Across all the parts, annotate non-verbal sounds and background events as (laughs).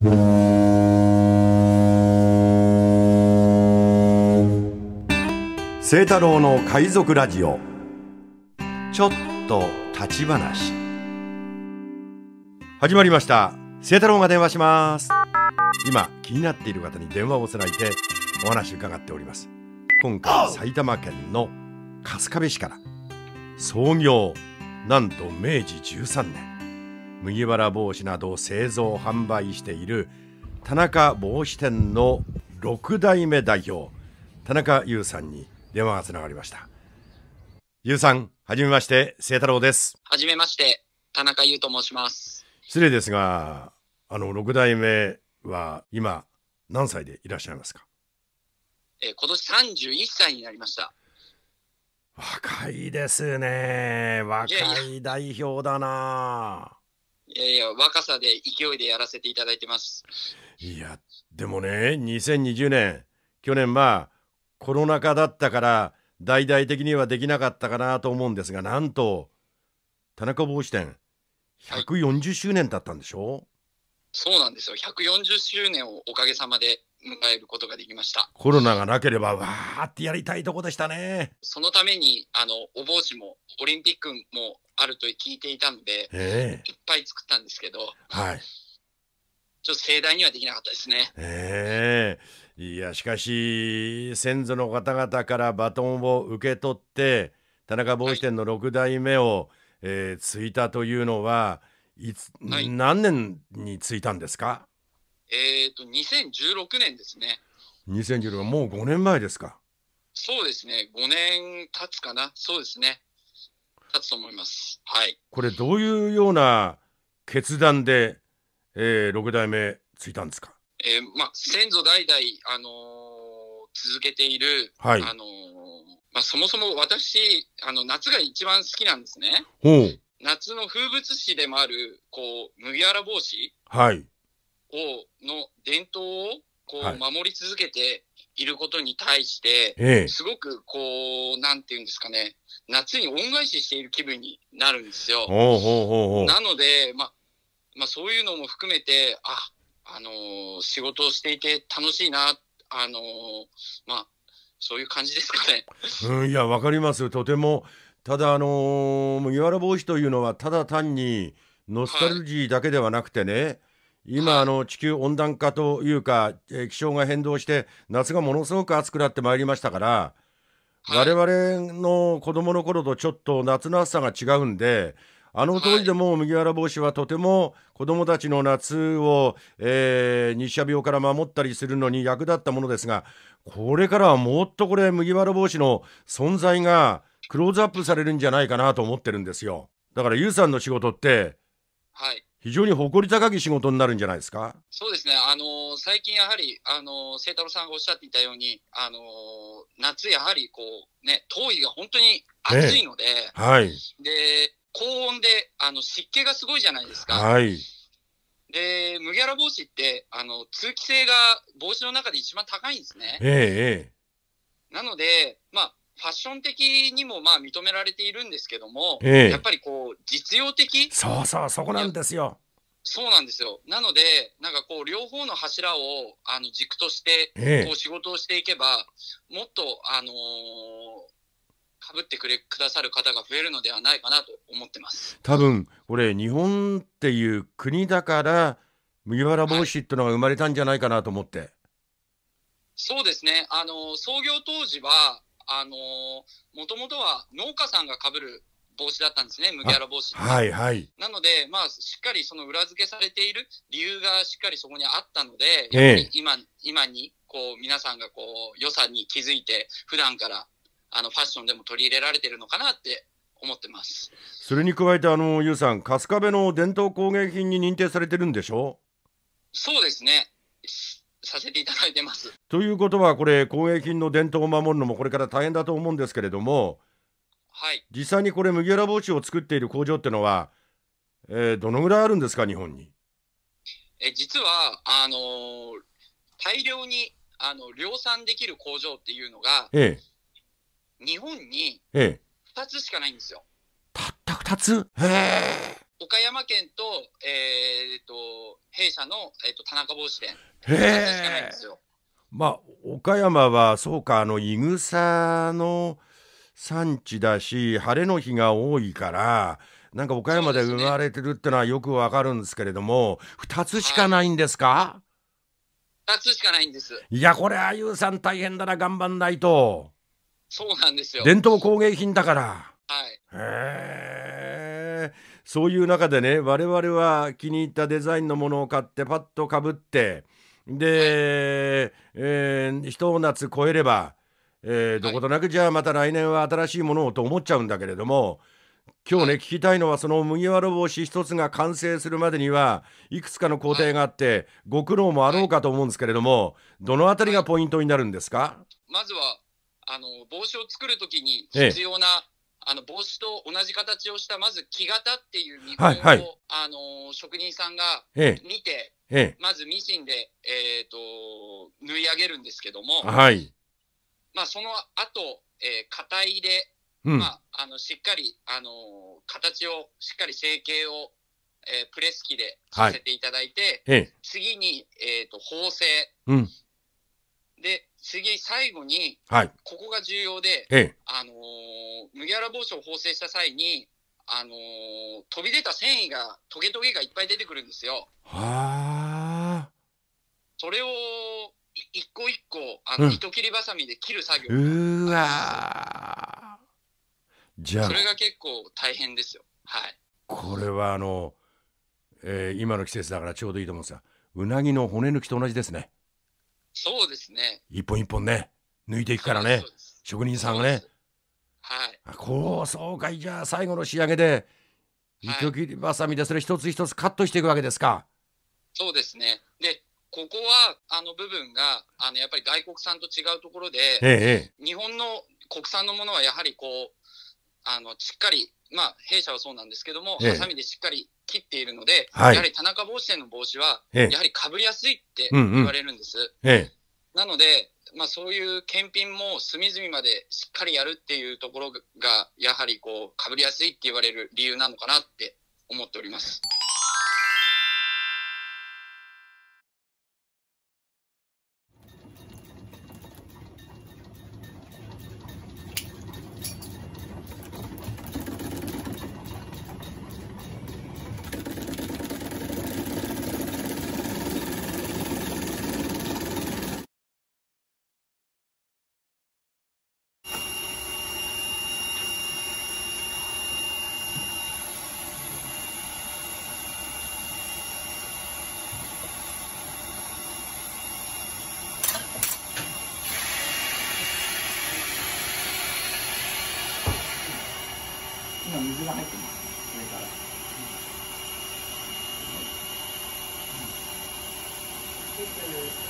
清太郎の海賊ラジオちょっと立ち話始まりました清太郎が電話します今気になっている方に電話をつないでお話伺っております今回埼玉県の春日部市から創業なんと明治13年麦わら帽子などを製造販売している田中帽子店の6代目代表田中優さんに電話がつながりました優さんはじめまして清太郎ですはじめまして田中優と申します失礼ですがあの6代目は今何歳でいらっしゃいますかえ今年31歳になりました若いですね若い代表だないやいや、若さで勢いでやらせていただいてます。いや、でもね、2020年、去年はコロナ禍だったから、大々的にはできなかったかなと思うんですが、なんと、田中帽子店、140周年だったんでしょ、はい、そうなんですよ。140周年をおかげさまで迎えることができましたコロナがなければわーってやりたいとこでしたねそのためにあのお帽子もオリンピックもあると聞いていたので、えー、いっぱい作ったんですけどはいちょっと盛大にはできなかったですね。ええー、いやしかし先祖の方々からバトンを受け取って田中帽子店の6代目を、はい、えー、継いたというのはいつ、はい、何年に継いたんですかえっ、ー、と、2016年ですね。2016もう5年前ですか。そうですね。5年経つかな。そうですね。経つと思います。はい。これどういうような決断で、えー、6代目ついたんですか。えー、まあ先祖代々あのー、続けている、はい、あのー、まあそもそも私あの夏が一番好きなんですね。う。夏の風物詩でもあるこう麦わら帽子。はい。を、の伝統をこう守り続けていることに対して、はい、すごくこう、なんていうんですかね、夏に恩返ししている気分になるんですよ。なので、ま、まあ、そういうのも含めて、あ、あのー、仕事をしていて楽しいな、あのー、まあ、そういう感じですかね。うん、いや、わかります。とても、ただ、あのー、麦わら帽子というのは、ただ単に、ノスタルジーだけではなくてね、はい今あの地球温暖化というか、えー、気象が変動して夏がものすごく暑くなってまいりましたから、はい、我々の子供の頃とちょっと夏の暑さが違うんであの当時でも麦わら帽子はとても子供たちの夏を、えー、日射病から守ったりするのに役立ったものですがこれからはもっとこれ麦わら帽子の存在がクローズアップされるんじゃないかなと思ってるんですよだから y o さんの仕事って、はい非常に誇り高き仕事になるんじゃないですかそうですね、あのー、最近やはり、あのー、清太郎さんがおっしゃっていたように、あのー、夏、やはりこう、ね、頭皮が本当に暑いので、ね、はい、で高温であの湿気がすごいじゃないですか。はいで、麦わら帽子って、あの、通気性が帽子の中で一番高いんですね。ええ、なので、まあ、ファッション的にもまあ認められているんですけども、ええ、やっぱりこう実用的そうそうそこなんですよそうなんですよなのでなんかこう両方の柱をあの軸として、こう仕事をしていけばもっとあのーかぶってくれくださる方が増えるのではないかなと思ってます多分これ日本っていう国だから麦わら帽子っていうのが生まれたんじゃないかなと思って、はい、そうですねあの創業当時はあのもともとは農家さんがかぶる帽子だったんですね、麦わら帽子。はいはい。なので、まあ、しっかりその裏付けされている理由がしっかりそこにあったので、ええ、今、今に、こう、皆さんがこう、良さに気づいて、普段から、あの、ファッションでも取り入れられてるのかなって思ってます。それに加えて、あの、ゆうさん、春日部の伝統工芸品に認定されてるんでしょそうですね。させていただいてます。ということは、これ、工芸品の伝統を守るのもこれから大変だと思うんですけれども、はい、実際にこれ、麦わら帽子を作っている工場っていうのは、えー、どのぐらいあるんですか、日本に。え実はあのー、大量にあの量産できる工場っていうのが、ええ、日本に2つしかないんですよ。ええ、たった2つへえ。岡山県と、えー、と、弊社の、えー、と、田中帽子店。へえ。まあ、岡山は、そうか、あの、いぐさの産地だし、晴れの日が多いから、なんか岡山で生まれてるってのはよくわかるんですけれども、2つしかないんですか、はい、つしかないんです。いや、これ、あゆうさん大変だな、頑張んないと。そうなんですよ。伝統工芸品だから。はい。へえ。そういう中でね我々は気に入ったデザインのものを買ってパッとかぶってで、えー、夏越えれば、えー、どことなくじゃあまた来年は新しいものをと思っちゃうんだけれども今日ね聞きたいのはその麦わら帽子一つが完成するまでにはいくつかの工程があってご苦労もあろうかと思うんですけれどもどのあたりがポイントになるんですかまずはあの帽子を作るときに必要な、ええあの帽子と同じ形をしたまず木型っていう見本を、はいはい、あの職人さんが見て、ええ、まずミシンで、えーと、縫い上げるんですけども、はいまあ、その後、えー、型入れ、うん、まあ、あのしっかり、あの形をしっかり成形を、えー、プレス機でさせていただいて、はい、次に、えーと、縫製、うん、で次最後に、はい、ここが重要で、あのー麦わら帽子を縫製した際に、あのー、飛び出た繊維が、トゲトゲがいっぱい出てくるんですよ。はあ。それを、一個一個、あの、糸切りばさみで切る作業。うわじゃあ。それが結構大変ですよ。はい。これはあの、えー、今の季節だからちょうどいいと思うんですが、うなぎの骨抜きと同じですね。そうですね。一本一本ね、抜いていくからね、職人さんがね、はい、こうそうかいじゃあ最後の仕上げで糸切りばさみでそれ一つ一つカットしていくわけですか。はい、そうですねでここはあの部分があのやっぱり外国産と違うところで、ええ、日本の国産のものはやはりこうあのしっかり、まあ、弊社はそうなんですけども、はさハサミでしっかり切っているので、はい、やはり田中帽子店の帽子は、ええ、やはりかぶりやすいって言われるんです。ええ、なのでまあ、そういう検品も隅々までしっかりやるっていうところがやはりこうかぶりやすいって言われる理由なのかなって思っております。Thank you.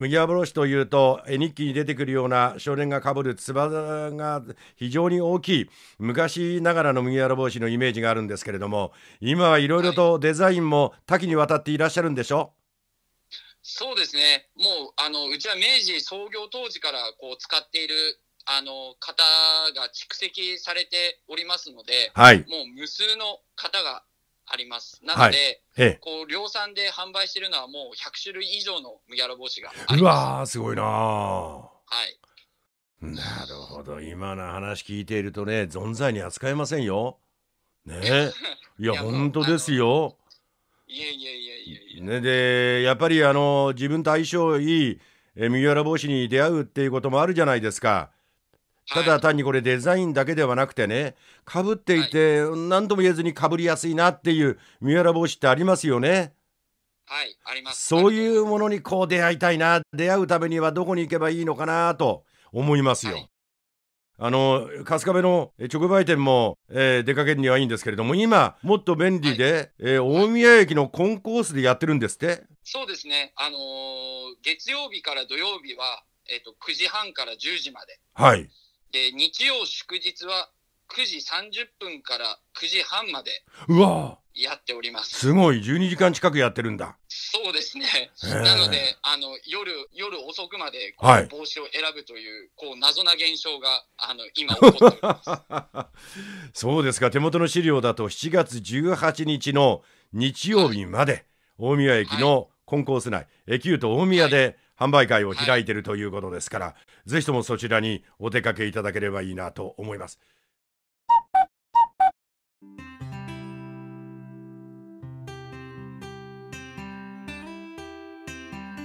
麦わら帽子というと絵日記に出てくるような少年がかぶるつばが非常に大きい昔ながらの麦わら帽子のイメージがあるんですけれども今はいろいろとデザインも多岐にわたっていらっしゃるんでしょ、はいそうですね、もうあのうちは明治創業当時からこう使っているあの方が蓄積されておりますので、はい、もう無数の方があります。なので、はい、こう量産で販売してるのはもう100種類以上の麦わら帽子があります。うわすごいなはい。なるほど。今の話聞いているとね、存在に扱えませんよ。ね。いや、本当ですよ。いやいやいやいやいや。ね、で、やっぱりあの、自分と相性いい、え麦わら帽子に出会うっていうこともあるじゃないですか。ただ単にこれデザインだけではなくてねかぶっていて、何とも言えずにかぶりやすいなっていう三浦帽子ってありますよね。はいありますそういうものにこう出会いたいな出会うためにはどこに行けばいいのかなと思いますよ。はい、あの春日部の直売店も、えー、出かけるにはいいんですけれども今もっと便利で、はい、えー、大宮駅のコンコースでやってるんですってそうですね、あのー、月曜日から土曜日は、えと9時半から10時まで、はい、で、日曜祝日は9時30分から9時半までやっておりますすごい12時間近くやってるんだそうですねなのであの夜夜遅くまで帽子を選ぶという,、こう謎な現象があの今 (laughs) 起こっておりますそうですか手元の資料だと7月18日の日曜日まで、はい、大宮駅のコンコース内、はい、エキュ大宮で、はい販売会を開いているということですから、はい、ぜひともそちらにお出かけいただければいいなと思います。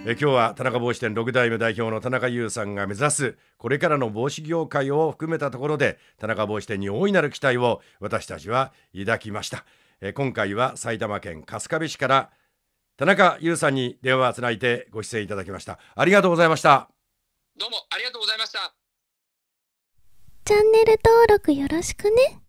え今日は田中帽子店6代目代表の田中優さんが目指すこれからの帽子業界を含めたところで田中帽子店に大いなる期待を私たちは抱きました。え今回は埼玉県春日部市から田中優さんに電話をつないでご出演いただきました。ありがとうございました。どうもありがとうございました。チャンネル登録よろしくね。